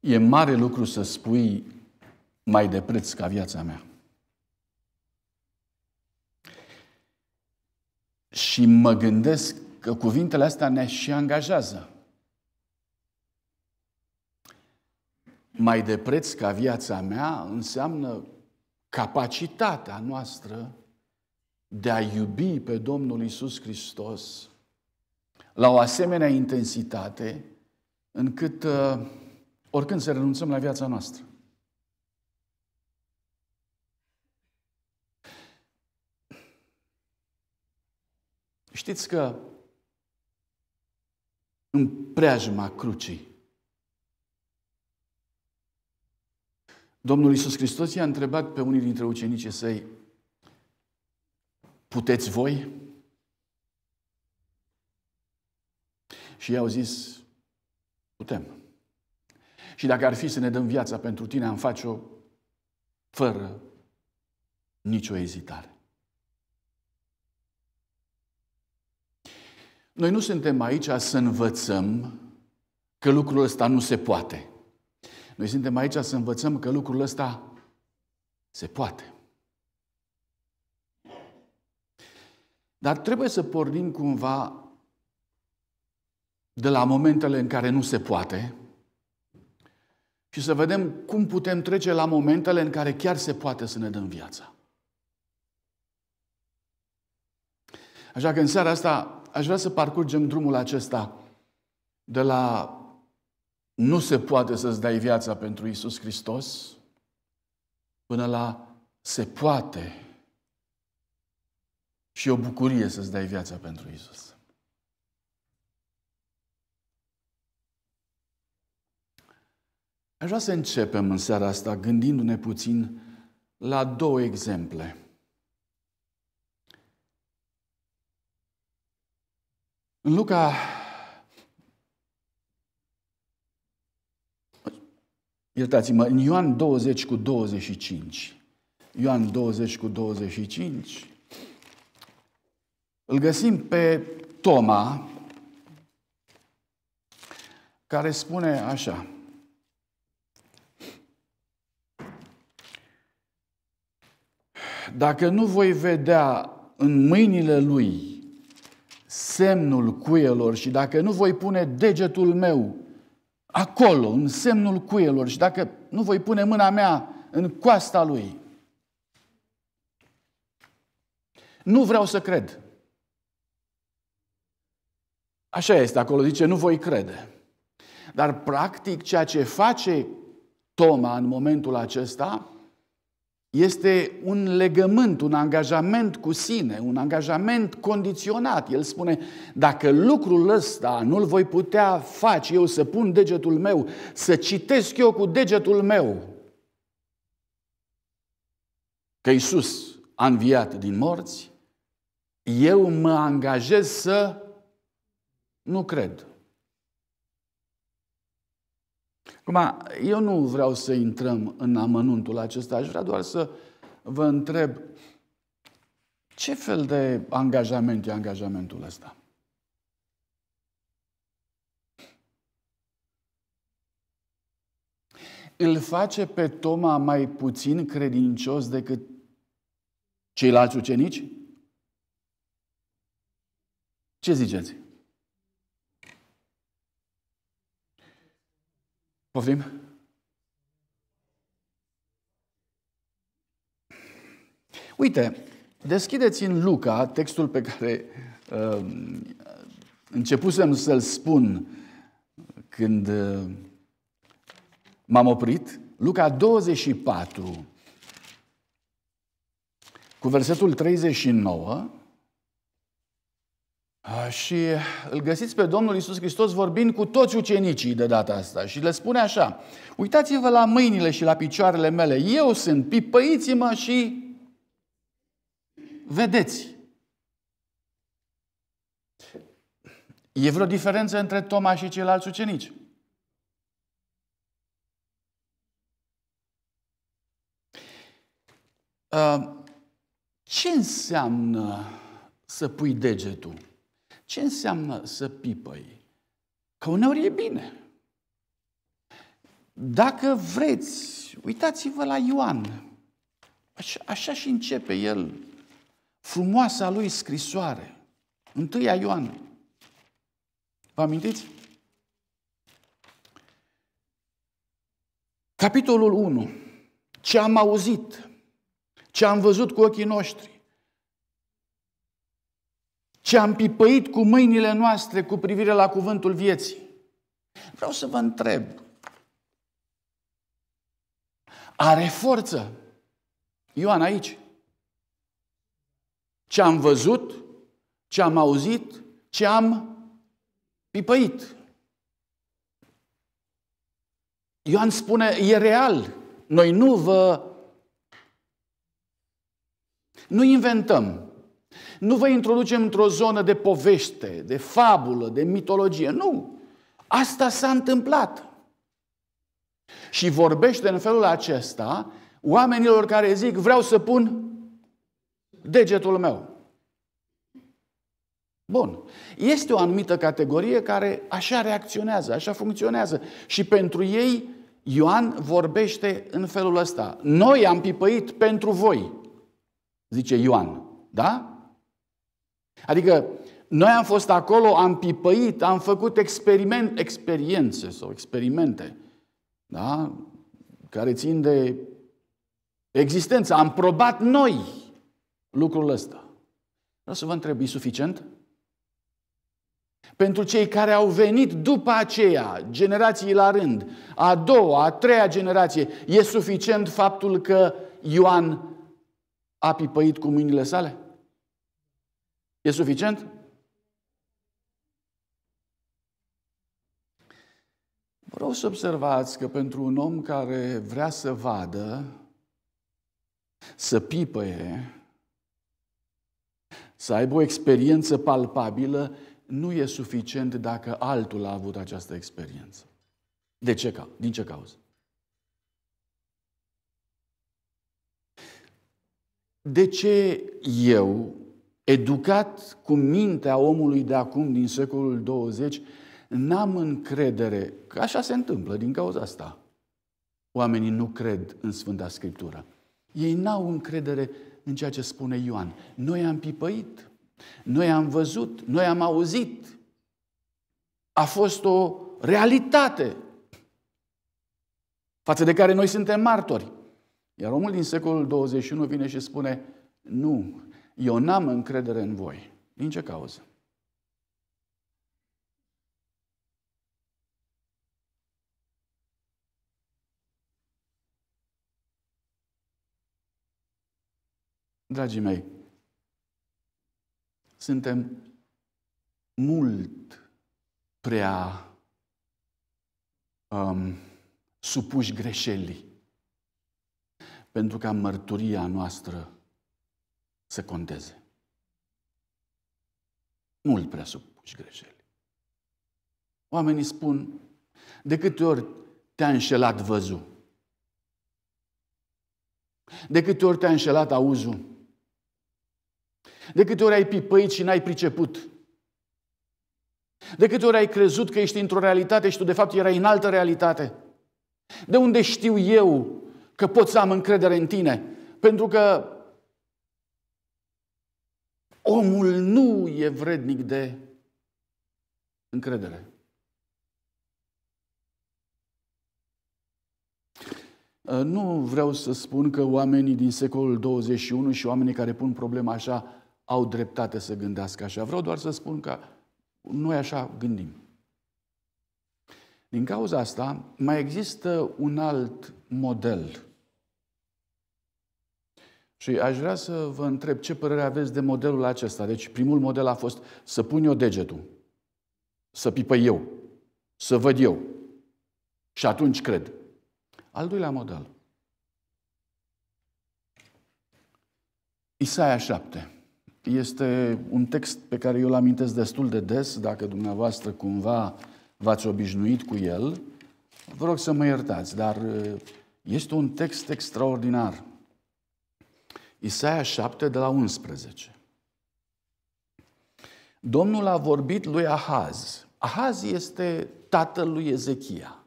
E mare lucru să spui mai de preț ca viața mea. Și mă gândesc că cuvintele astea ne și angajează. Mai de preț ca viața mea înseamnă capacitatea noastră de a iubi pe Domnul Isus Hristos la o asemenea intensitate încât uh, oricând să renunțăm la viața noastră. Știți că în preajma crucii, Domnul Iisus Hristos i-a întrebat pe unii dintre ucenicii săi, puteți voi? Și i-au zis, putem. Și dacă ar fi să ne dăm viața pentru tine, am face-o fără nicio ezitare. Noi nu suntem aici să învățăm că lucrul ăsta nu se poate. Noi suntem aici să învățăm că lucrul ăsta se poate. Dar trebuie să pornim cumva de la momentele în care nu se poate, și să vedem cum putem trece la momentele în care chiar se poate să ne dăm viața. Așa că în seara asta aș vrea să parcurgem drumul acesta de la nu se poate să-ți dai viața pentru Isus Hristos până la se poate și o bucurie să-ți dai viața pentru Isus. Aș vrea să începem în seara asta gândindu-ne puțin la două exemple. În Luca Iertați-mă, în Ioan 20 cu 25. Ioan 20 cu 25. Îl găsim pe Toma, care spune așa. dacă nu voi vedea în mâinile lui semnul cuielor și dacă nu voi pune degetul meu acolo, în semnul cuielor și dacă nu voi pune mâna mea în coasta lui, nu vreau să cred. Așa este, acolo zice, nu voi crede. Dar practic ceea ce face Toma în momentul acesta este un legământ, un angajament cu sine, un angajament condiționat. El spune, dacă lucrul ăsta nu-l voi putea face eu să pun degetul meu, să citesc eu cu degetul meu, că Iisus a înviat din morți, eu mă angajez să nu cred. Acum, eu nu vreau să intrăm în amănuntul acesta, aș vrea doar să vă întreb ce fel de angajament e angajamentul ăsta? Îl face pe Toma mai puțin credincios decât ceilalți ucenici? Ce ziceți? Poftim? Uite, deschideți în Luca textul pe care uh, începusem să-l spun când uh, m-am oprit. Luca 24, cu versetul 39, Ah, și îl găsiți pe Domnul Isus Hristos vorbind cu toți ucenicii de data asta și le spune așa, uitați-vă la mâinile și la picioarele mele, eu sunt, pipăiți-mă și vedeți. E vreo diferență între Toma și ceilalți ucenici? Ah, ce înseamnă să pui degetul? Ce înseamnă să pipăi? Că uneori e bine. Dacă vreți, uitați-vă la Ioan. Așa, așa și începe el frumoasa lui scrisoare. Întâia Ioan. Vă amintiți? Capitolul 1. Ce am auzit, ce am văzut cu ochii noștri, ce am pipăit cu mâinile noastre cu privire la cuvântul vieții. Vreau să vă întreb, are forță Ioan aici? Ce am văzut, ce am auzit, ce am pipăit. Ioan spune, e real. Noi nu vă... Nu inventăm. Nu vă introducem într-o zonă de poveste, de fabulă, de mitologie. Nu! Asta s-a întâmplat. Și vorbește în felul acesta oamenilor care zic vreau să pun degetul meu. Bun. Este o anumită categorie care așa reacționează, așa funcționează. Și pentru ei Ioan vorbește în felul ăsta. Noi am pipăit pentru voi, zice Ioan. Da? Adică noi am fost acolo, am pipăit, am făcut experiment, experiențe sau experimente, da? care țin de existență. Am probat noi lucrul ăsta. Vreau să vă întreb, e suficient? Pentru cei care au venit după aceea, generații la rând, a doua, a treia generație, e suficient faptul că Ioan a pipăit cu mâinile sale? E suficient? Vreau să observați că pentru un om care vrea să vadă, să pipăie, să aibă o experiență palpabilă, nu e suficient dacă altul a avut această experiență. De ce? Din ce cauză? De ce eu educat cu mintea omului de acum, din secolul 20, n-am încredere că așa se întâmplă din cauza asta. Oamenii nu cred în Sfânta Scriptură. Ei n-au încredere în ceea ce spune Ioan. Noi am pipăit, noi am văzut, noi am auzit. A fost o realitate față de care noi suntem martori. Iar omul din secolul 21 vine și spune, nu, eu n-am încredere în voi. Din ce cauză? Dragii mei, suntem mult prea um, supuși greșelii pentru ca mărturia noastră să conteze. Nu îl prea supuși greșeli. Oamenii spun, de câte ori te-a înșelat văzul? De câte ori te-a înșelat auzul? De câte ori ai pipăit și n-ai priceput? De câte ori ai crezut că ești într-o realitate și tu de fapt erai în altă realitate? De unde știu eu că pot să am încredere în tine? Pentru că omul nu e vrednic de încredere. Uh, nu vreau să spun că oamenii din secolul 21 și oamenii care pun problema așa au dreptate să gândească așa. Vreau doar să spun că noi așa gândim. Din cauza asta, mai există un alt model și aș vrea să vă întreb ce părere aveți de modelul acesta. Deci primul model a fost să pun eu degetul, să pipă eu, să văd eu. Și atunci cred. Al doilea model. Isaia 7. Este un text pe care eu îl amintesc destul de des, dacă dumneavoastră cumva v-ați obișnuit cu el. Vă rog să mă iertați, dar este un text extraordinar. Isaia 7, de la 11. Domnul a vorbit lui Ahaz. Ahaz este tatăl lui Ezechia.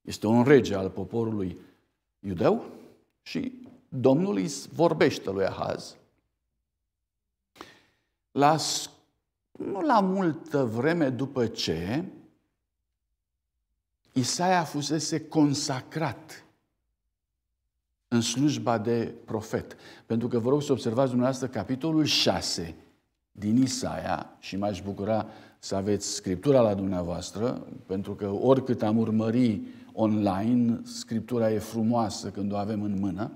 Este un rege al poporului iudeu și Domnul îi vorbește lui Ahaz. La, nu la multă vreme după ce Isaia fusese consacrat în slujba de profet. Pentru că vă rog să observați dumneavoastră capitolul 6 din Isaia și m-aș bucura să aveți scriptura la dumneavoastră, pentru că oricât am urmări online, scriptura e frumoasă când o avem în mână.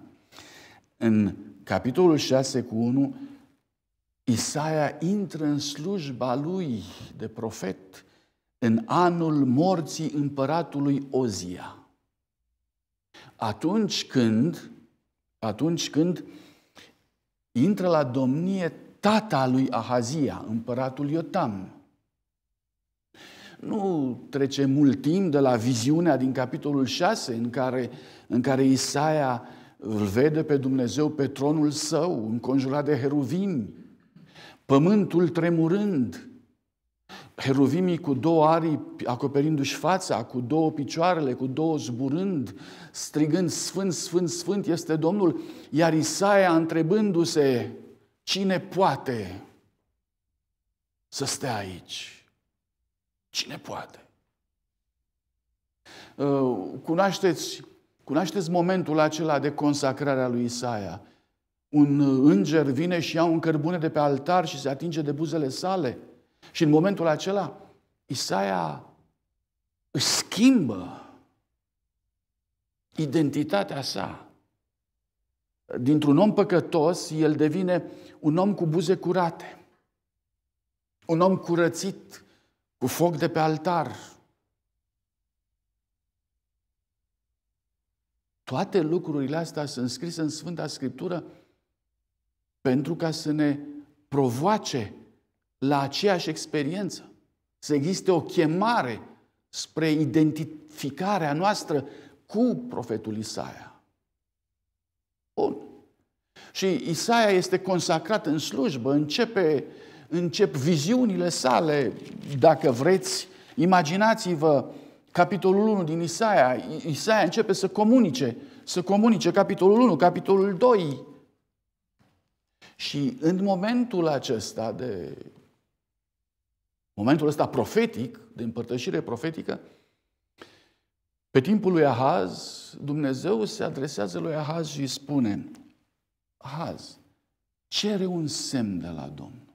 În capitolul 6 cu 1, Isaia intră în slujba lui de profet în anul morții împăratului Ozia atunci când, atunci când intră la domnie tata lui Ahazia, împăratul Iotam. Nu trece mult timp de la viziunea din capitolul 6 în care, în care Isaia îl vede pe Dumnezeu pe tronul său, înconjurat de heruvini, pământul tremurând, heruvimii cu două arii acoperindu-și fața, cu două picioarele, cu două zburând, strigând Sfânt, Sfânt, Sfânt este Domnul, iar Isaia întrebându-se cine poate să stea aici? Cine poate? Uh, cunoașteți, cunoașteți momentul acela de consacrare a lui Isaia. Un uh, înger vine și ia un cărbune de pe altar și se atinge de buzele sale – și în momentul acela, Isaia își schimbă identitatea sa. Dintr-un om păcătos, el devine un om cu buze curate, un om curățit, cu foc de pe altar. Toate lucrurile astea sunt scrise în Sfânta Scriptură pentru ca să ne provoace la aceeași experiență. Să existe o chemare spre identificarea noastră cu profetul Isaia. Bun. Și Isaia este consacrat în slujbă, începe, încep viziunile sale, dacă vreți, imaginați-vă capitolul 1 din Isaia. Isaia începe să comunice, să comunice capitolul 1, capitolul 2. Și în momentul acesta de momentul ăsta profetic, de împărtășire profetică, pe timpul lui Ahaz, Dumnezeu se adresează lui Ahaz și îi spune, Ahaz, cere un semn de la Domnul.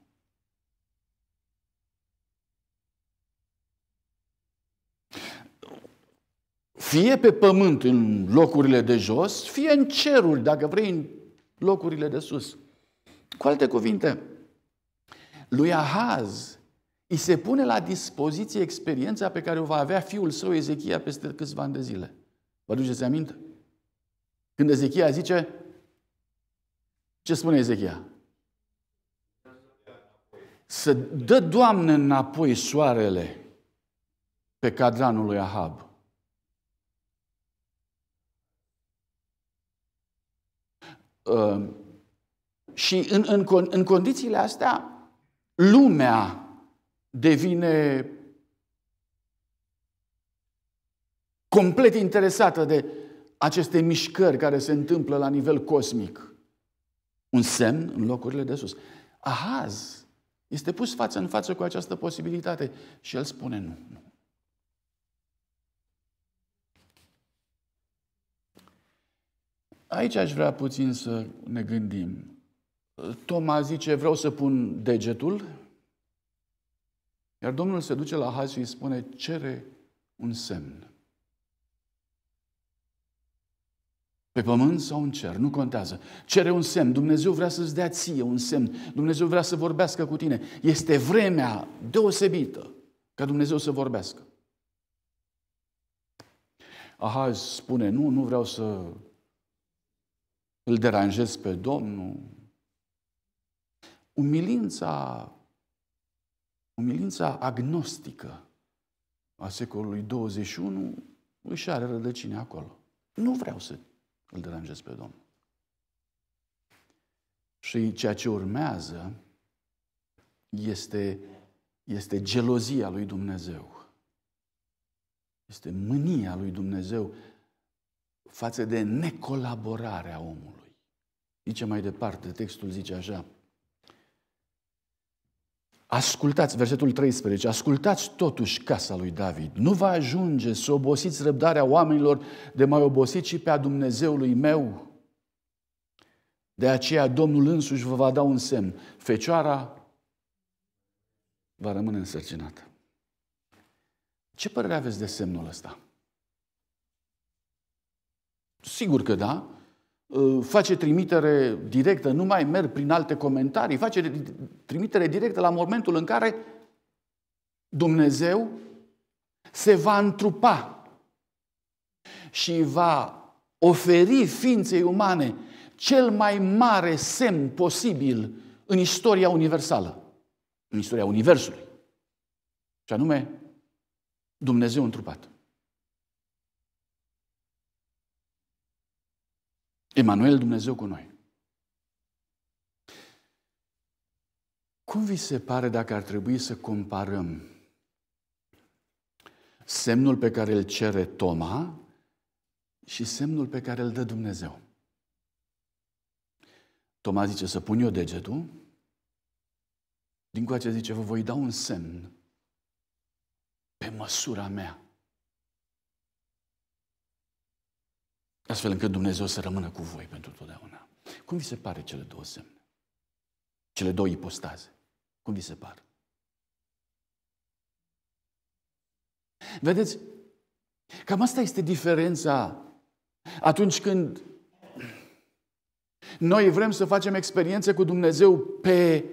Fie pe pământ în locurile de jos, fie în ceruri, dacă vrei, în locurile de sus. Cu alte cuvinte, lui Ahaz îi se pune la dispoziție experiența pe care o va avea fiul său Ezechia peste câțiva ani de zile. Vă duceți aminte? Când Ezechia zice, ce spune Ezechia? Să dă Doamne înapoi soarele pe cadranul lui Ahab. Uh, și în, în, în condițiile astea, lumea devine complet interesată de aceste mișcări care se întâmplă la nivel cosmic. Un semn în locurile de sus. Ahaz este pus față în față cu această posibilitate și el spune nu. nu. Aici aș vrea puțin să ne gândim. Toma zice, vreau să pun degetul iar Domnul se duce la Ahaz și îi spune, cere un semn. Pe pământ sau în cer, nu contează. Cere un semn. Dumnezeu vrea să-ți dea ție un semn. Dumnezeu vrea să vorbească cu tine. Este vremea deosebită ca Dumnezeu să vorbească. Ahaz spune, nu, nu vreau să îl deranjez pe Domnul. Umilința Umilința agnostică a secolului 21 își are rădăcine acolo. Nu vreau să îl deranjez pe Domnul. Și ceea ce urmează este, este gelozia lui Dumnezeu. Este mânia lui Dumnezeu față de necolaborarea omului. Zice mai departe, textul zice așa, Ascultați, versetul 13, ascultați totuși casa lui David. Nu va ajunge să obosiți răbdarea oamenilor de mai obosit și pe a Dumnezeului meu. De aceea Domnul însuși vă va da un semn. Fecioara va rămâne însărcinată. Ce părere aveți de semnul ăsta? Sigur că da, Uh, face trimitere directă, nu mai merg prin alte comentarii, face trimitere directă la momentul în care Dumnezeu se va întrupa și va oferi ființei umane cel mai mare semn posibil în istoria universală, în istoria Universului, și anume Dumnezeu întrupat. Emanuel, Dumnezeu cu noi. Cum vi se pare dacă ar trebui să comparăm semnul pe care îl cere Toma și semnul pe care îl dă Dumnezeu? Toma zice să pun eu degetul, din coace zice vă voi da un semn pe măsura mea. astfel încât Dumnezeu să rămână cu voi pentru totdeauna. Cum vi se pare cele două semne? Cele două ipostaze. Cum vi se par? Vedeți, cam asta este diferența atunci când noi vrem să facem experiențe cu Dumnezeu pe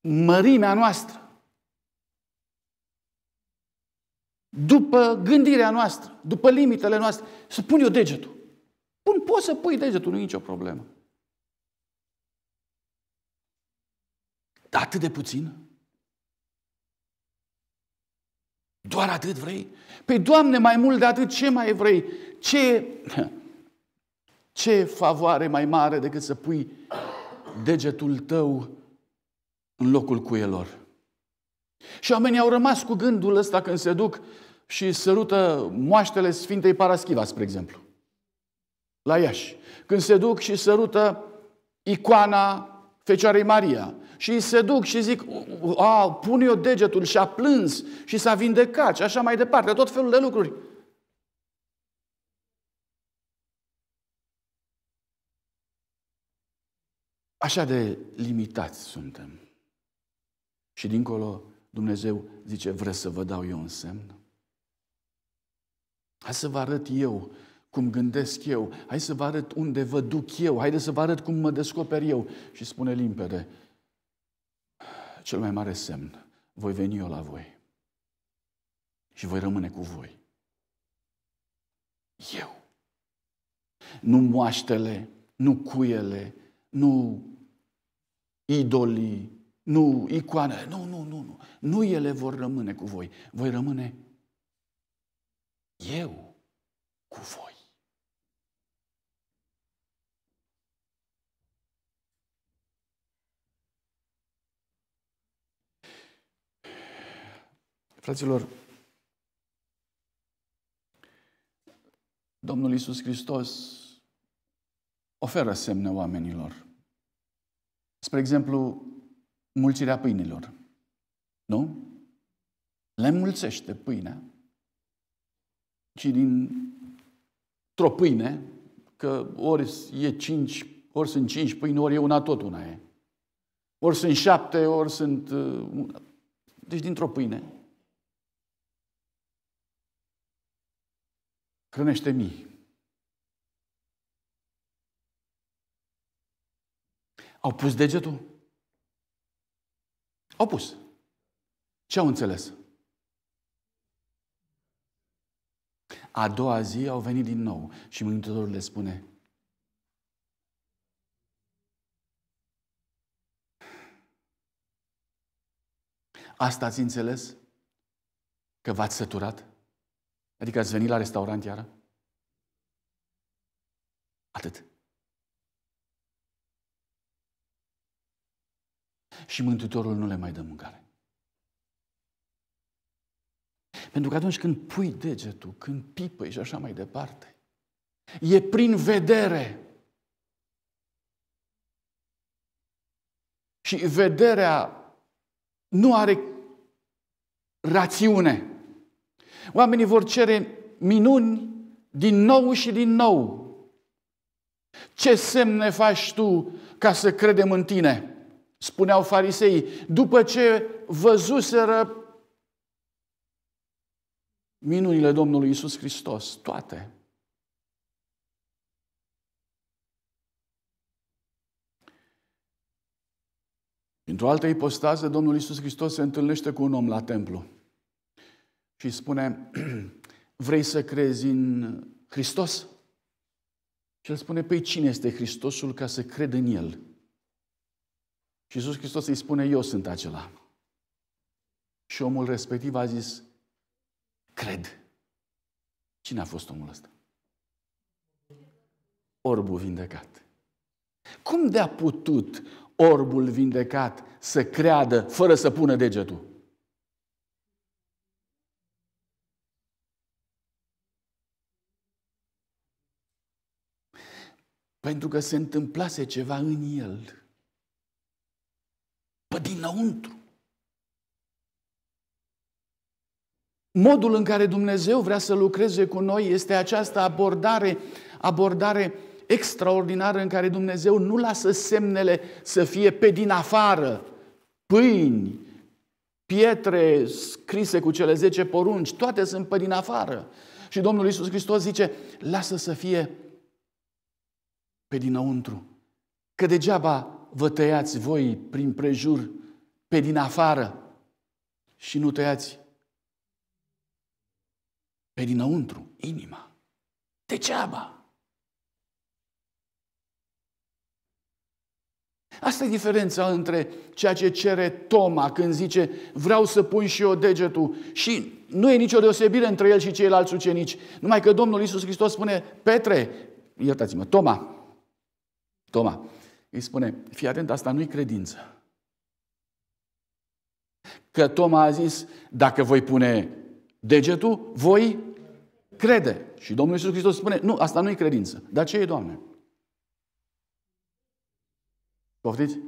mărimea noastră. după gândirea noastră, după limitele noastre, să pun eu degetul. Pun poți să pui degetul, nu e nicio problemă. Dar atât de puțin? Doar atât vrei? Păi, Doamne, mai mult de atât, ce mai vrei? Ce, ce favoare mai mare decât să pui degetul tău în locul cuielor? Și oamenii au rămas cu gândul ăsta când se duc și sărută moaștele Sfintei Paraschiva, spre exemplu, la Iași. Când se duc și sărută icoana Fecioarei Maria. Și se duc și zic, a, pune eu degetul și a plâns și s-a vindecat și așa mai departe, tot felul de lucruri. Așa de limitați suntem. Și dincolo Dumnezeu zice, vreți să vă dau eu un semn? Hai să vă arăt eu cum gândesc eu, hai să vă arăt unde vă duc eu, haide să vă arăt cum mă descoper eu. Și spune limpede, cel mai mare semn, voi veni eu la voi și voi rămâne cu voi. Eu. Nu moaștele, nu cuiele, nu idolii, nu icoanele, nu, nu, nu, nu. Nu ele vor rămâne cu voi. Voi rămâne eu cu voi. Fraților, Domnul Isus Hristos oferă semne oamenilor. Spre exemplu, mulțirea pâinilor. Nu? Le mulțește pâinea. Și din o pâine, că ori e cinci, ori sunt cinci pâini, ori e una tot una e. Ori sunt șapte, ori sunt... Uh, una. Deci dintr-o pâine. Hrănește mii. Au pus degetul? Au pus. Ce au înțeles? A doua zi au venit din nou și Mântuitorul le spune Asta ați înțeles? Că v-ați săturat? Adică ați venit la restaurant iară? Atât. și Mântuitorul nu le mai dă mâncare. Pentru că atunci când pui degetul, când pipăi și așa mai departe, e prin vedere. Și vederea nu are rațiune. Oamenii vor cere minuni din nou și din nou. Ce semne faci tu ca să credem în tine? spuneau farisei după ce văzuseră minunile Domnului Isus Hristos, toate. Într-o altă ipostază, Domnul Isus Hristos se întâlnește cu un om la templu și spune, vrei să crezi în Hristos? Și el spune, păi cine este Hristosul ca să cred în El? Și Iisus Hristos îi spune, eu sunt acela. Și omul respectiv a zis, cred. Cine a fost omul ăsta? Orbul vindecat. Cum de-a putut orbul vindecat să creadă fără să pună degetul? Pentru că se întâmplase ceva în el pe dinăuntru. Modul în care Dumnezeu vrea să lucreze cu noi este această abordare, abordare extraordinară în care Dumnezeu nu lasă semnele să fie pe din afară, pâini, pietre scrise cu cele zece porunci, toate sunt pe din afară. Și Domnul Iisus Hristos zice, lasă să fie pe dinăuntru. Că degeaba vă tăiați voi prin prejur pe din afară și nu tăiați pe dinăuntru, inima. Degeaba. Asta e diferența între ceea ce cere Toma când zice vreau să pun și eu degetul și nu e nicio deosebire între el și ceilalți ucenici. Numai că Domnul Iisus Hristos spune Petre, iertați-mă, Toma, Toma, îi spune, fii atent, asta nu-i credință. Că Toma a zis, dacă voi pune degetul, voi crede. Și Domnul Iisus Hristos spune, nu, asta nu-i credință. Dar ce e, Doamne? Poftiți?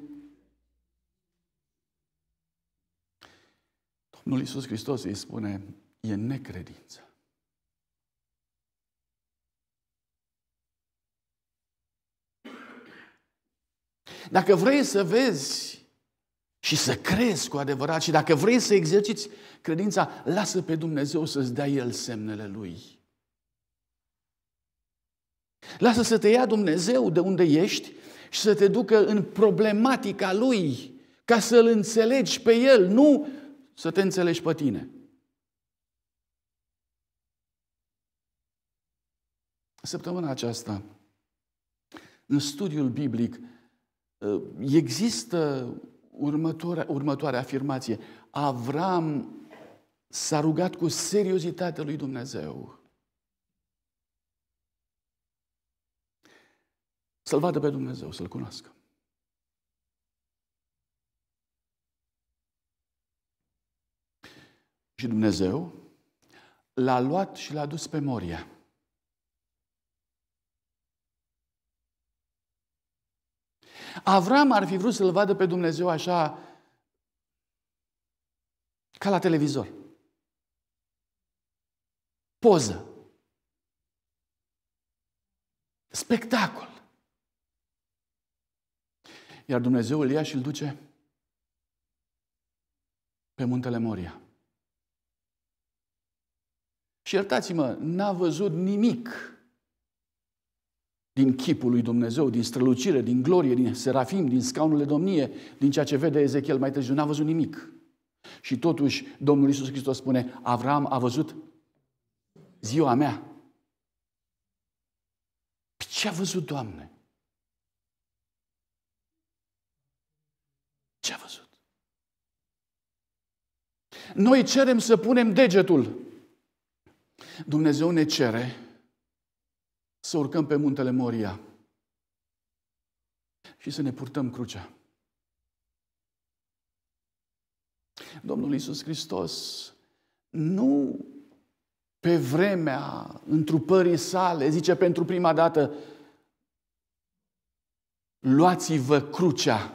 Domnul Iisus Hristos îi spune, e necredință. Dacă vrei să vezi și să crezi cu adevărat și dacă vrei să exerciți credința, lasă pe Dumnezeu să-ți dea El semnele Lui. Lasă să te ia Dumnezeu de unde ești și să te ducă în problematica Lui ca să-L înțelegi pe El, nu să te înțelegi pe tine. Săptămâna aceasta, în studiul biblic, Ă, există următoarea, următoarea afirmație. Avram s-a rugat cu seriozitate lui Dumnezeu. Să-L vadă pe Dumnezeu, să-L cunoască. Și Dumnezeu l-a luat și l-a dus pe Moria. Avram ar fi vrut să-L vadă pe Dumnezeu așa ca la televizor. Poză. Spectacol. Iar Dumnezeu îl ia și îl duce pe muntele Moria. Și iertați-mă, n-a văzut nimic din chipul lui Dumnezeu, din strălucire, din glorie, din serafim, din scaunul domnie, din ceea ce vede Ezechiel mai târziu, n-a văzut nimic. Și totuși Domnul Iisus Hristos spune, Avram a văzut ziua mea. Păi ce a văzut, Doamne? Ce a văzut? Noi cerem să punem degetul. Dumnezeu ne cere să urcăm pe muntele Moria și să ne purtăm crucea. Domnul Iisus Hristos nu pe vremea întrupării sale, zice pentru prima dată, luați-vă crucea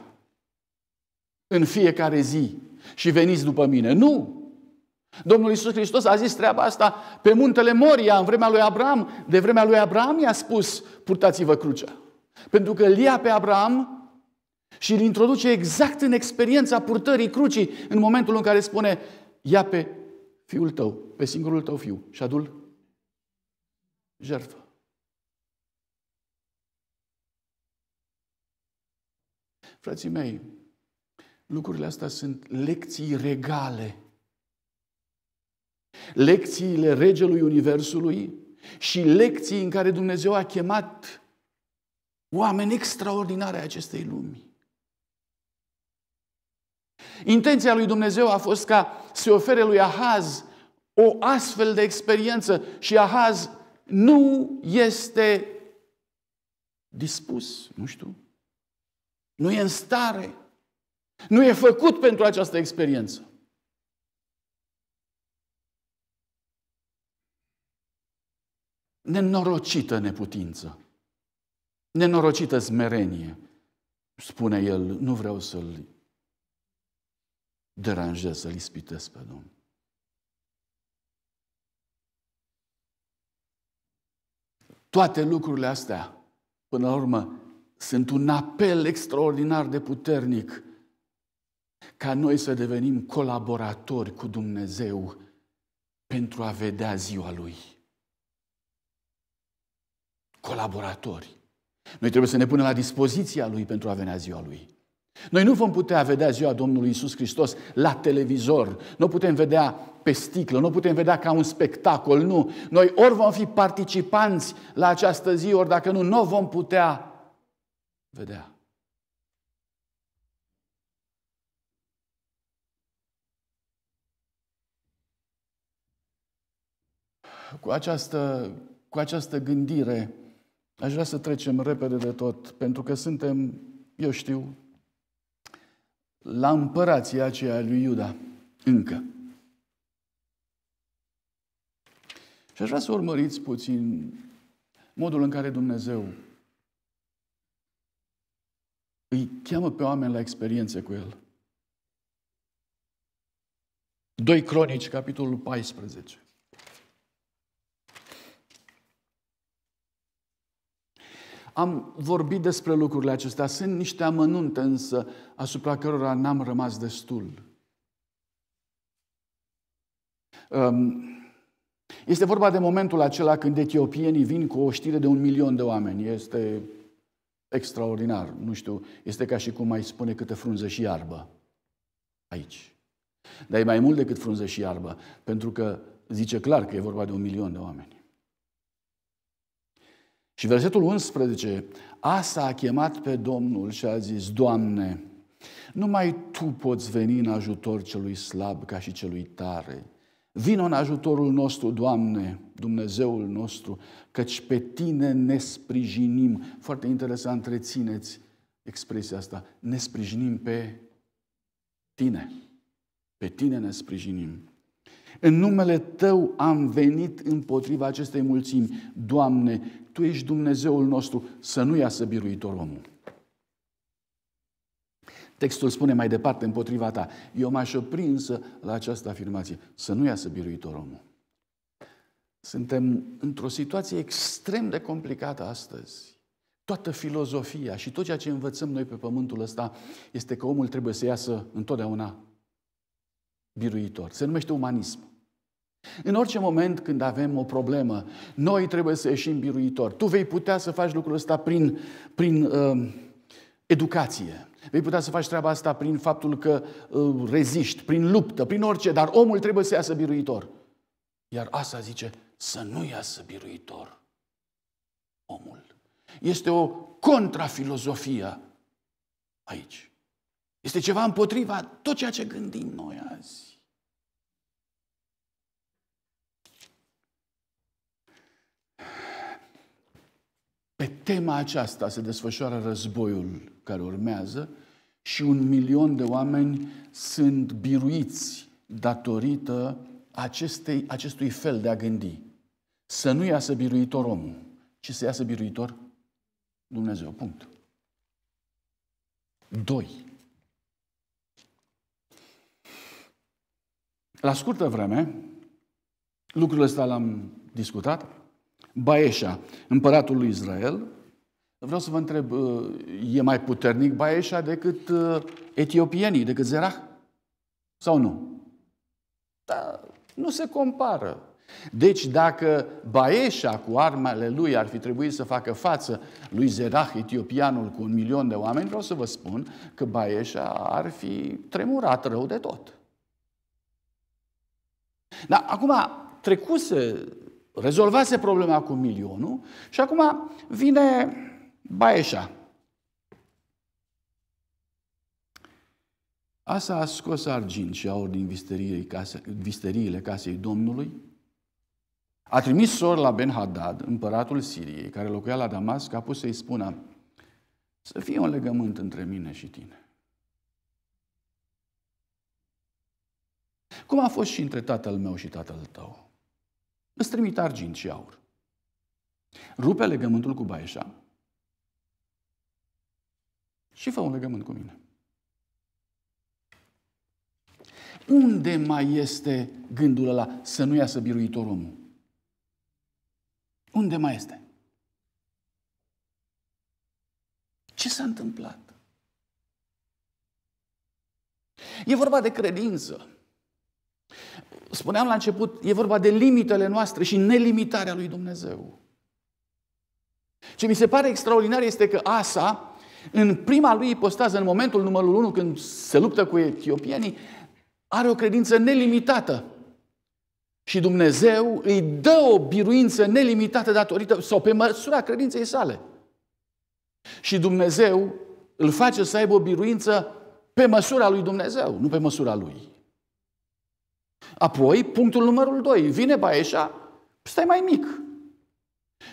în fiecare zi și veniți după mine. Nu! Domnul Isus Hristos a zis treaba asta pe muntele Moria, în vremea lui Abraham. De vremea lui Abraham i-a spus, purtați-vă crucea. Pentru că îl ia pe Abraham și îl introduce exact în experiența purtării crucii, în momentul în care spune, ia pe fiul tău, pe singurul tău fiu și adul jertfă. Frații mei, lucrurile astea sunt lecții regale lecțiile Regelui Universului și lecții în care Dumnezeu a chemat oameni extraordinari ai acestei lumi. Intenția lui Dumnezeu a fost ca să ofere lui Ahaz o astfel de experiență și Ahaz nu este dispus, nu știu, nu e în stare, nu e făcut pentru această experiență. nenorocită neputință, nenorocită smerenie. Spune el, nu vreau să-l deranjez, să-l ispitesc pe Domnul. Toate lucrurile astea, până la urmă, sunt un apel extraordinar de puternic ca noi să devenim colaboratori cu Dumnezeu pentru a vedea ziua Lui colaboratori. Noi trebuie să ne punem la dispoziția Lui pentru a venea ziua Lui. Noi nu vom putea vedea ziua Domnului Isus Hristos la televizor, nu putem vedea pe sticlă, nu putem vedea ca un spectacol, nu. Noi ori vom fi participanți la această zi, ori dacă nu, nu vom putea vedea. Cu această, cu această gândire, Aș vrea să trecem repede de tot, pentru că suntem, eu știu, la împărația aceea lui Iuda, încă. Și aș vrea să urmăriți puțin modul în care Dumnezeu îi cheamă pe oameni la experiențe cu El. 2 Cronici, capitolul 14. Am vorbit despre lucrurile acestea. Sunt niște amănunte însă asupra cărora n-am rămas destul. Um, este vorba de momentul acela când etiopienii vin cu o știre de un milion de oameni. Este extraordinar. Nu știu, este ca și cum mai spune câte frunze și iarbă aici. Dar e mai mult decât frunze și iarbă, pentru că zice clar că e vorba de un milion de oameni. Și versetul 11, asta a chemat pe Domnul și a zis, Doamne, numai Tu poți veni în ajutor celui slab ca și celui tare. Vino în ajutorul nostru, Doamne, Dumnezeul nostru, căci pe Tine ne sprijinim. Foarte interesant, rețineți expresia asta. Ne sprijinim pe Tine. Pe Tine ne sprijinim. În numele Tău am venit împotriva acestei mulțimi. Doamne, Tu ești Dumnezeul nostru, să nu iasă biruitor omul. Textul spune mai departe, împotriva ta. Eu m-aș opri însă la această afirmație. Să nu iasă biruitor omul. Suntem într-o situație extrem de complicată astăzi. Toată filozofia și tot ceea ce învățăm noi pe pământul ăsta este că omul trebuie să iasă întotdeauna biruitor. Se numește umanism. În orice moment când avem o problemă, noi trebuie să ieșim biruitor. Tu vei putea să faci lucrul ăsta prin, prin uh, educație. Vei putea să faci treaba asta prin faptul că uh, reziști, prin luptă, prin orice, dar omul trebuie să iasă biruitor. Iar asta zice să nu iasă biruitor omul. Este o contrafilozofie aici. Este ceva împotriva tot ceea ce gândim noi azi. Pe tema aceasta se desfășoară războiul care urmează și un milion de oameni sunt biruiți datorită acestei, acestui fel de a gândi. Să nu iasă biruitor omul, ci să iasă biruitor Dumnezeu. Punct. Doi. La scurtă vreme, lucrurile astea l-am discutat, Baeșa, împăratul lui Israel, vreau să vă întreb, uh, e mai puternic Baeșa decât uh, etiopienii, decât Zerah? Sau nu? Da, nu se compară. Deci dacă Baeșa cu armele lui ar fi trebuit să facă față lui Zerah, etiopianul cu un milion de oameni, vreau să vă spun că Baeșa ar fi tremurat rău de tot. Dar acum trecuse, rezolvase problema cu milionul și acum vine Baeșa. Asta a scos argint și aur din visteriile, case, visteriile casei Domnului. A trimis sor la Ben-Hadad, împăratul Siriei, care locuia la Damasc, a pus să-i spună să fie un legământ între mine și tine. cum a fost și între tatăl meu și tatăl tău. Îți trimit argint și aur. Rupe legământul cu Baeșa și fă un legământ cu mine. Unde mai este gândul ăla să nu iasă biruitor omul? Unde mai este? Ce s-a întâmplat? E vorba de credință. Spuneam la început, e vorba de limitele noastre și nelimitarea lui Dumnezeu. Ce mi se pare extraordinar este că Asa, în prima lui ipostază, în momentul numărul 1, când se luptă cu etiopienii, are o credință nelimitată. Și Dumnezeu îi dă o biruință nelimitată datorită sau pe măsura credinței sale. Și Dumnezeu îl face să aibă o biruință pe măsura lui Dumnezeu, nu pe măsura lui. Apoi, punctul numărul 2, vine Baeșa, stai mai mic.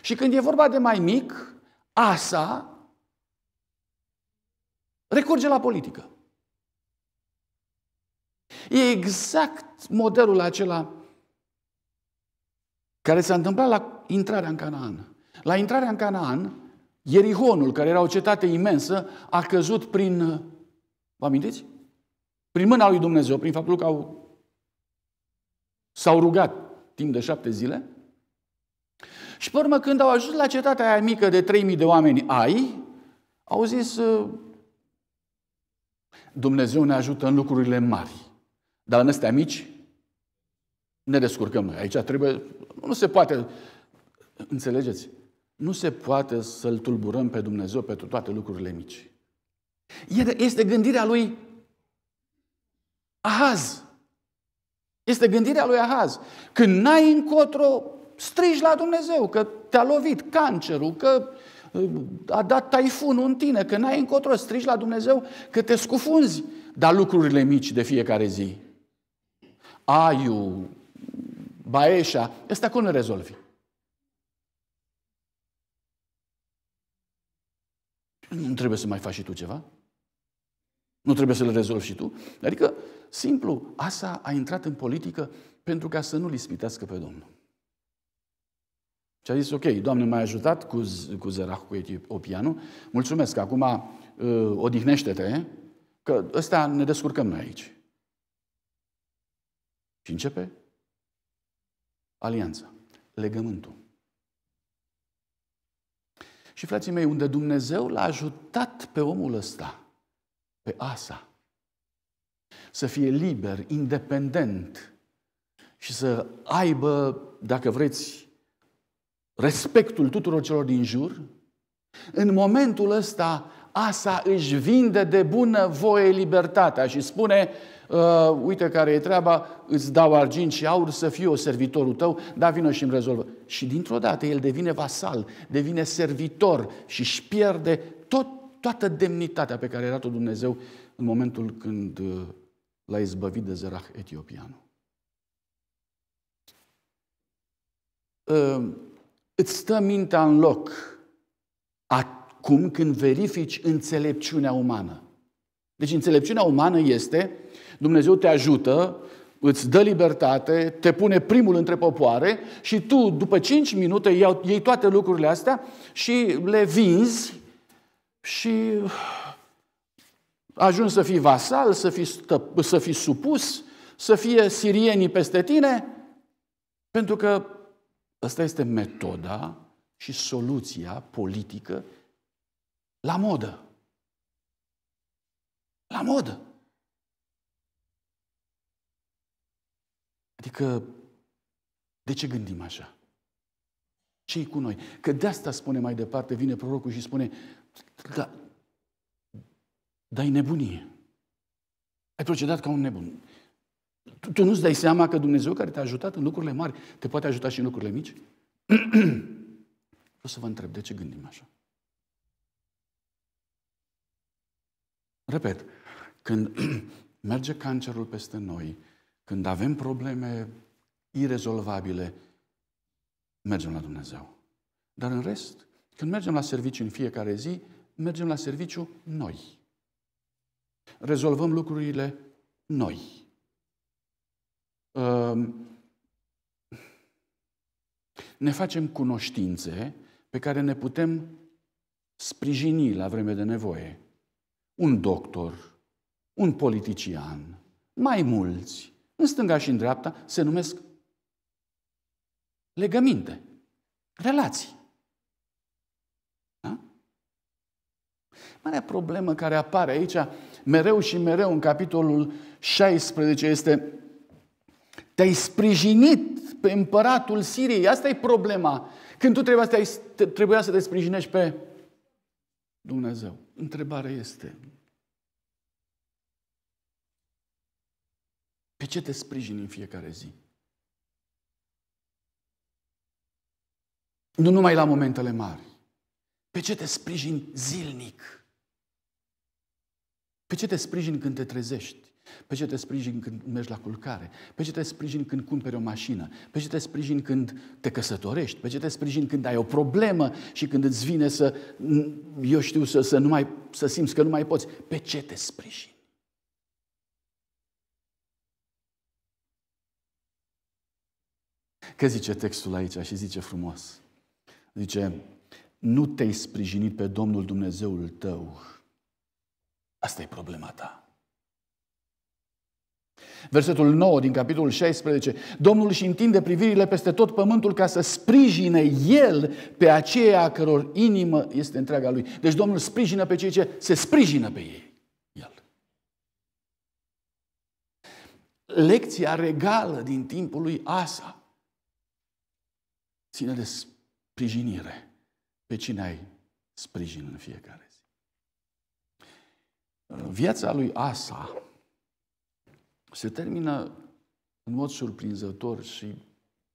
Și când e vorba de mai mic, Asa recurge la politică. E exact modelul acela care s-a întâmplat la intrarea în Canaan. La intrarea în Canaan, Ierihonul, care era o cetate imensă, a căzut prin, vă amintiți? Prin mâna lui Dumnezeu, prin faptul că au S-au rugat timp de șapte zile. Și pe urmă, când au ajuns la cetatea aia mică de 3.000 de oameni ai, au zis, uh, Dumnezeu ne ajută în lucrurile mari, dar în astea mici ne descurcăm noi. Aici trebuie, nu se poate, înțelegeți, nu se poate să-L tulburăm pe Dumnezeu pentru toate lucrurile mici. Este gândirea lui Ahaz. Este gândirea lui Ahaz. Când n-ai încotro, strigi la Dumnezeu că te-a lovit cancerul, că uh, a dat taifunul în tine, că n-ai încotro, strigi la Dumnezeu că te scufunzi, dar lucrurile mici de fiecare zi. Aiu, Baeșa, ăsta cum le rezolvi? Nu trebuie să mai faci și tu ceva? Nu trebuie să le rezolvi și tu? Adică Simplu, Asa a intrat în politică pentru ca să nu-L ispitească pe Domnul. Și a zis, ok, Doamne, m-ai ajutat cu, cu Zerah, cu Etiopianul, mulțumesc, acum uh, odihnește-te, că ăsta ne descurcăm noi aici. Și începe alianța, legământul. Și frații mei, unde Dumnezeu l-a ajutat pe omul ăsta, pe Asa, să fie liber, independent și să aibă, dacă vreți, respectul tuturor celor din jur, în momentul ăsta Asa își vinde de bună voie libertatea și spune, uh, uite care e treaba, îți dau argint și aur să fiu servitorul tău, dar vină și îmi rezolvă. Și dintr-o dată el devine vasal, devine servitor și își pierde tot, toată demnitatea pe care era tot Dumnezeu în momentul când ă, l-a izbăvit de Zerah etiopianul. Îți stă mintea în loc acum când verifici înțelepciunea umană. Deci înțelepciunea umană este Dumnezeu te ajută, îți dă libertate, te pune primul între popoare și tu, după 5 minute, iei toate lucrurile astea și le vinzi și ajungi să fii vasal, să fii, stăp- să fii supus, să fie sirienii peste tine, pentru că ăsta este metoda și soluția politică la modă. La modă. Adică, de ce gândim așa? ce cu noi? Că de asta spune mai departe, vine prorocul și spune, da, dar e nebunie. Ai procedat ca un nebun. Tu, tu nu-ți dai seama că Dumnezeu care te-a ajutat în lucrurile mari te poate ajuta și în lucrurile mici? Vreau să vă întreb, de ce gândim așa? Repet, când merge cancerul peste noi, când avem probleme irezolvabile, mergem la Dumnezeu. Dar în rest, când mergem la serviciu în fiecare zi, mergem la serviciu noi rezolvăm lucrurile noi. Ehm, ne facem cunoștințe pe care ne putem sprijini la vreme de nevoie. Un doctor, un politician, mai mulți, în stânga și în dreapta, se numesc legăminte, relații. Da? Marea problemă care apare aici mereu și mereu în capitolul 16 este te-ai sprijinit pe împăratul Siriei. Asta e problema. Când tu trebuia să te, trebuia să te sprijinești pe Dumnezeu. Întrebarea este, Pe ce te sprijini în fiecare zi? Nu numai la momentele mari. Pe ce te sprijini zilnic? Pe ce te sprijini când te trezești? Pe ce te sprijini când mergi la culcare? Pe ce te sprijini când cumperi o mașină? Pe ce te sprijini când te căsătorești? Pe ce te sprijini când ai o problemă și când îți vine să, eu știu, să, să, nu mai, să simți că nu mai poți? Pe ce te sprijini? Că zice textul aici și zice frumos. Zice, nu te-ai sprijinit pe Domnul Dumnezeul tău Asta e problema ta. Versetul 9 din capitolul 16. Domnul își întinde privirile peste tot pământul ca să sprijine El pe aceea a căror inimă este întreaga Lui. Deci Domnul sprijină pe cei ce se sprijină pe ei. El. Lecția regală din timpul lui Asa ține de sprijinire. Pe cine ai sprijin în fiecare Viața lui Asa se termină în mod surprinzător și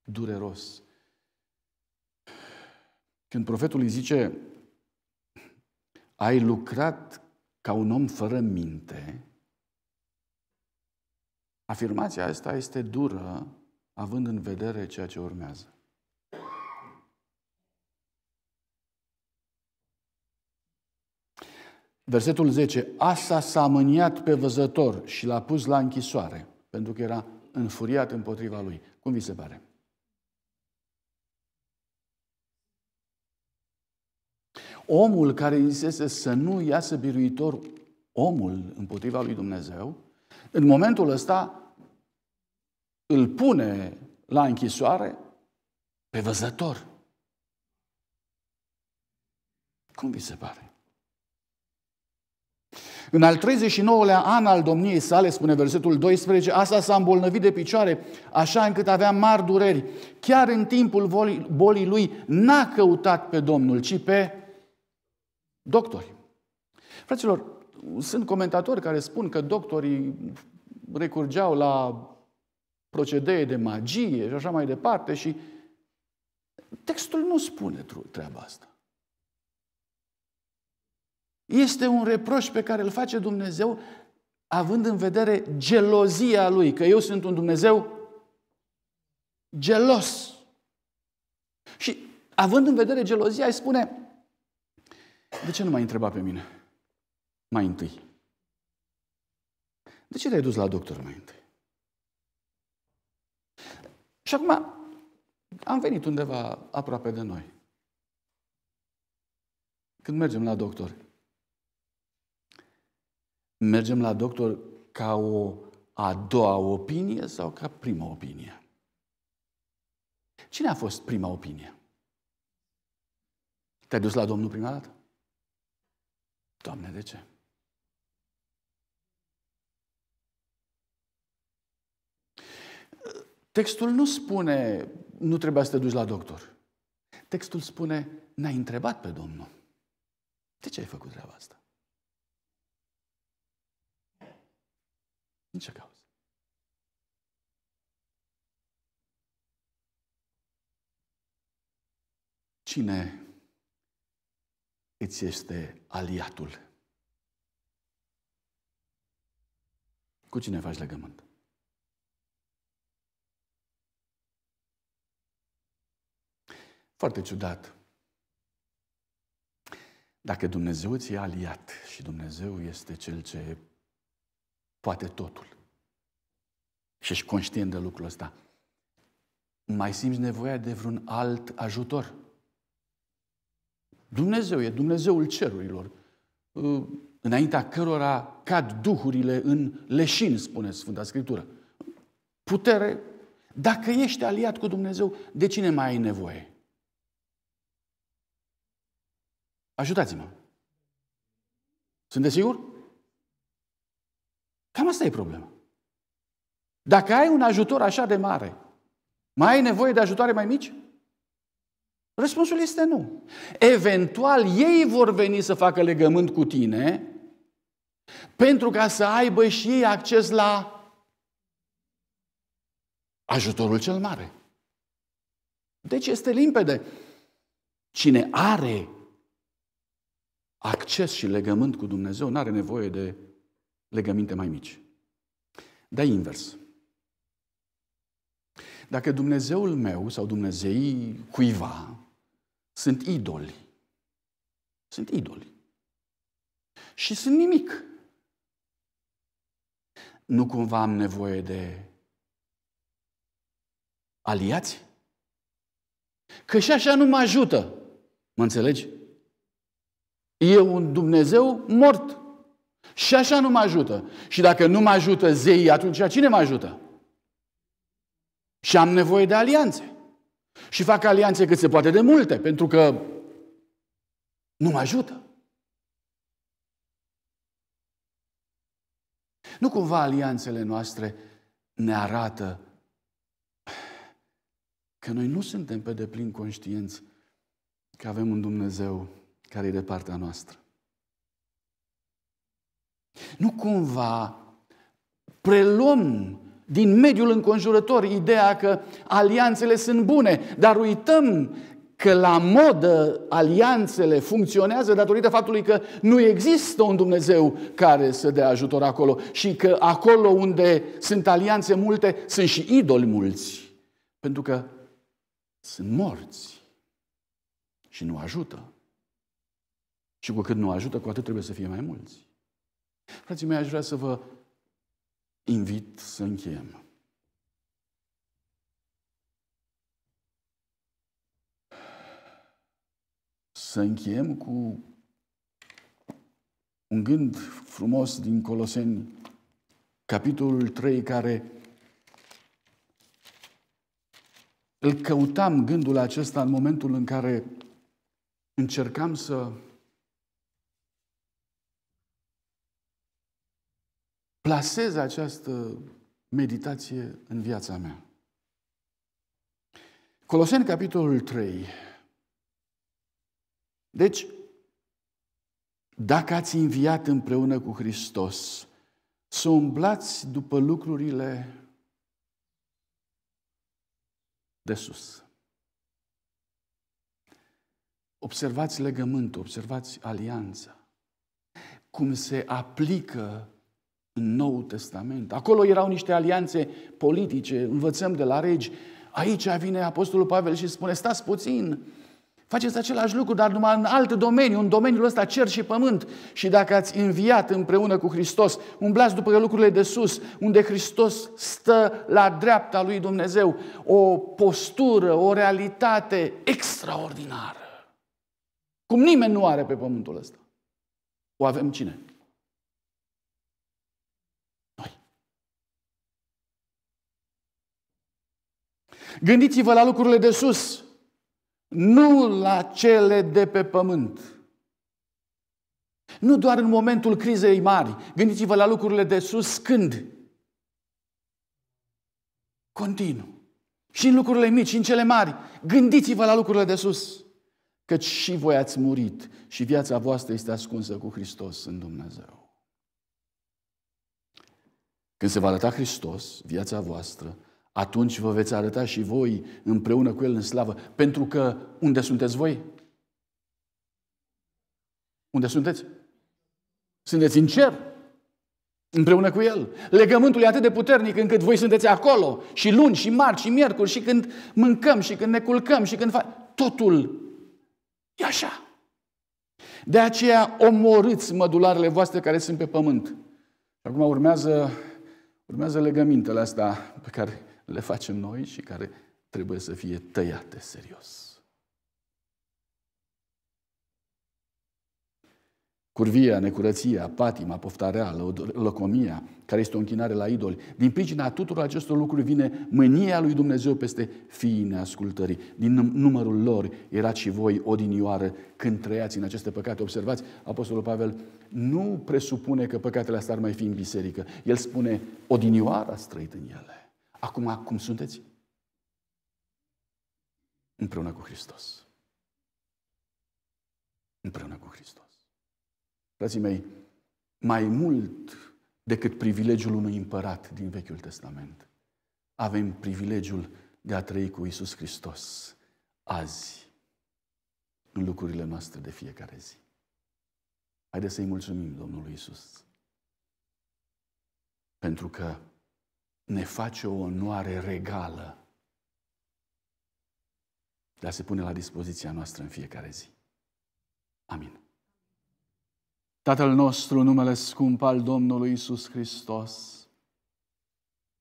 dureros. Când profetul îi zice, ai lucrat ca un om fără minte, afirmația asta este dură, având în vedere ceea ce urmează. Versetul 10. Asa s-a mâniat pe văzător și l-a pus la închisoare, pentru că era înfuriat împotriva lui. Cum vi se pare? Omul care insese să nu iasă biruitor omul împotriva lui Dumnezeu, în momentul ăsta îl pune la închisoare pe văzător. Cum vi se pare? În al 39-lea an al domniei sale, spune versetul 12, asta s-a îmbolnăvit de picioare, așa încât avea mari dureri. Chiar în timpul bolii lui n-a căutat pe Domnul, ci pe doctori. Fraților, sunt comentatori care spun că doctorii recurgeau la procedee de magie și așa mai departe și textul nu spune treaba asta. Este un reproș pe care îl face Dumnezeu având în vedere gelozia lui, că eu sunt un Dumnezeu gelos. Și având în vedere gelozia, îi spune, de ce nu m-ai întrebat pe mine mai întâi? De ce te-ai dus la doctor mai întâi? Și acum am venit undeva aproape de noi. Când mergem la doctor, mergem la doctor ca o a doua opinie sau ca prima opinie? Cine a fost prima opinie? Te-ai dus la Domnul prima dată? Doamne, de ce? Textul nu spune nu trebuia să te duci la doctor. Textul spune n-ai întrebat pe Domnul. De ce ai făcut treaba asta? Din ce cauză? Cine îți este aliatul? Cu cine faci legământ? Foarte ciudat. Dacă Dumnezeu ți-e aliat și Dumnezeu este cel ce poate totul. Și ești conștient de lucrul ăsta. Mai simți nevoia de vreun alt ajutor? Dumnezeu e Dumnezeul cerurilor, uh, înaintea cărora cad duhurile în leșin, spune Sfânta Scriptură. Putere, dacă ești aliat cu Dumnezeu, de cine mai ai nevoie? Ajutați-mă! Sunteți sigur Cam asta e problema. Dacă ai un ajutor așa de mare, mai ai nevoie de ajutoare mai mici? Răspunsul este nu. Eventual, ei vor veni să facă legământ cu tine pentru ca să aibă și ei acces la ajutorul cel mare. Deci este limpede. Cine are acces și legământ cu Dumnezeu, nu are nevoie de legăminte mai mici. Dar invers. Dacă Dumnezeul meu sau Dumnezeii cuiva sunt idoli, sunt idoli și sunt nimic, nu cumva am nevoie de aliați? Că și așa nu mă ajută. Mă înțelegi? E un Dumnezeu mort. Și așa nu mă ajută. Și dacă nu mă ajută zeii, atunci cine mă ajută? Și am nevoie de alianțe. Și fac alianțe cât se poate de multe, pentru că nu mă ajută. Nu cumva alianțele noastre ne arată că noi nu suntem pe deplin conștienți că avem un Dumnezeu care e de partea noastră. Nu cumva preluăm din mediul înconjurător ideea că alianțele sunt bune, dar uităm că la modă alianțele funcționează datorită faptului că nu există un Dumnezeu care să dea ajutor acolo și că acolo unde sunt alianțe multe, sunt și idoli mulți, pentru că sunt morți și nu ajută. Și cu cât nu ajută, cu atât trebuie să fie mai mulți. Frații mei, aș vrea să vă invit să încheiem. Să încheiem cu un gând frumos din Coloseni, capitolul 3, care îl căutam gândul acesta în momentul în care încercam să plasez această meditație în viața mea. Coloseni, capitolul 3. Deci, dacă ați înviat împreună cu Hristos, să umblați după lucrurile de sus. Observați legământul, observați alianța, cum se aplică în Noul Testament. Acolo erau niște alianțe politice, învățăm de la regi. Aici vine Apostolul Pavel și spune, stați puțin, faceți același lucru, dar numai în alte domenii, în domeniul ăsta cer și pământ. Și dacă ați înviat împreună cu Hristos, umblați după lucrurile de sus, unde Hristos stă la dreapta lui Dumnezeu, o postură, o realitate extraordinară. Cum nimeni nu are pe pământul ăsta. O avem cine? Gândiți-vă la lucrurile de sus, nu la cele de pe pământ. Nu doar în momentul crizei mari. Gândiți-vă la lucrurile de sus când? Continu. Și în lucrurile mici, și în cele mari. Gândiți-vă la lucrurile de sus. Căci și voi ați murit și viața voastră este ascunsă cu Hristos în Dumnezeu. Când se va arăta Hristos, viața voastră atunci vă veți arăta și voi împreună cu El în slavă. Pentru că unde sunteți voi? Unde sunteți? Sunteți în cer, împreună cu El. Legământul e atât de puternic încât voi sunteți acolo și luni, și marți, și miercuri, și când mâncăm, și când ne culcăm, și când facem. Totul e așa. De aceea omorâți mădularele voastre care sunt pe pământ. Acum urmează, urmează legămintele astea pe care le facem noi și care trebuie să fie tăiate serios. Curvia, necurăția, patima, poftarea, locomia, care este o închinare la idoli. Din pricina tuturor acestor lucruri vine mânia lui Dumnezeu peste fiii neascultării. Din numărul lor erați și voi odinioară când trăiați în aceste păcate. Observați, Apostolul Pavel nu presupune că păcatele astea ar mai fi în biserică. El spune, odinioară ați trăit în ele acum cum sunteți? Împreună cu Hristos. Împreună cu Hristos. Frații mei, mai mult decât privilegiul unui împărat din Vechiul Testament, avem privilegiul de a trăi cu Isus Hristos azi, în lucrurile noastre de fiecare zi. Haideți să-i mulțumim Domnului Isus pentru că ne face o onoare regală de a se pune la dispoziția noastră în fiecare zi. Amin. Tatăl nostru, numele scump al Domnului Isus Hristos,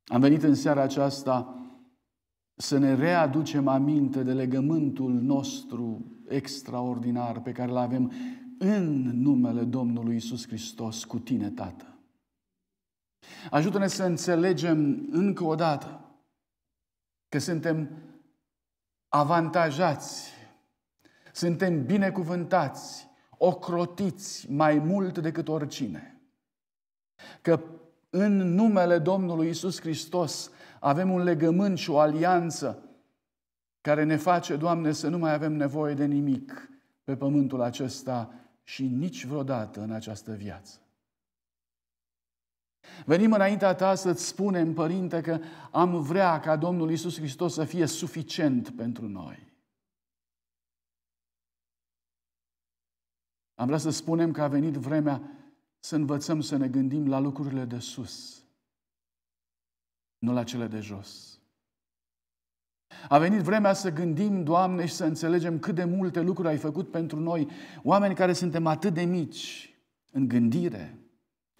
am venit în seara aceasta să ne readucem aminte de legământul nostru extraordinar pe care îl avem în numele Domnului Isus Hristos cu tine, Tată. Ajută-ne să înțelegem încă o dată că suntem avantajați, suntem binecuvântați, ocrotiți mai mult decât oricine. Că în numele Domnului Isus Hristos avem un legământ și o alianță care ne face, Doamne, să nu mai avem nevoie de nimic pe pământul acesta și nici vreodată în această viață. Venim înaintea ta să-ți spunem, Părinte, că am vrea ca Domnul Isus Hristos să fie suficient pentru noi. Am vrea să spunem că a venit vremea să învățăm să ne gândim la lucrurile de sus, nu la cele de jos. A venit vremea să gândim, Doamne, și să înțelegem cât de multe lucruri ai făcut pentru noi, oameni care suntem atât de mici în gândire,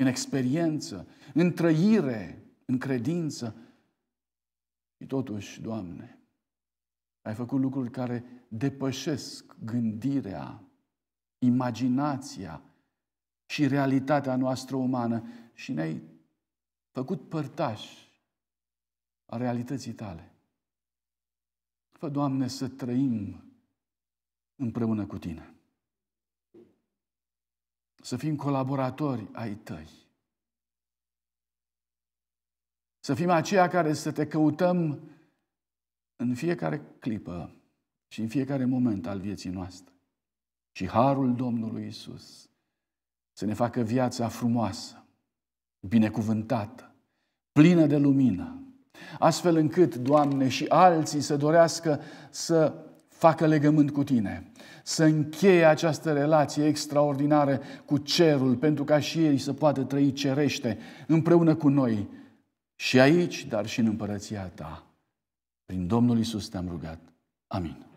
în experiență, în trăire, în credință. Și totuși, Doamne, ai făcut lucruri care depășesc gândirea, imaginația și realitatea noastră umană și ne-ai făcut părtași a realității tale. Fă, Doamne, să trăim împreună cu Tine să fim colaboratori ai tăi. Să fim aceia care să te căutăm în fiecare clipă și în fiecare moment al vieții noastre. Și harul Domnului Isus să ne facă viața frumoasă, binecuvântată, plină de lumină, astfel încât, Doamne, și alții să dorească să facă legământ cu Tine, să încheie această relație extraordinară cu cerul, pentru ca și ei să poată trăi cerește împreună cu noi și aici, dar și în împărăția ta. Prin Domnul Isus te-am rugat. Amin.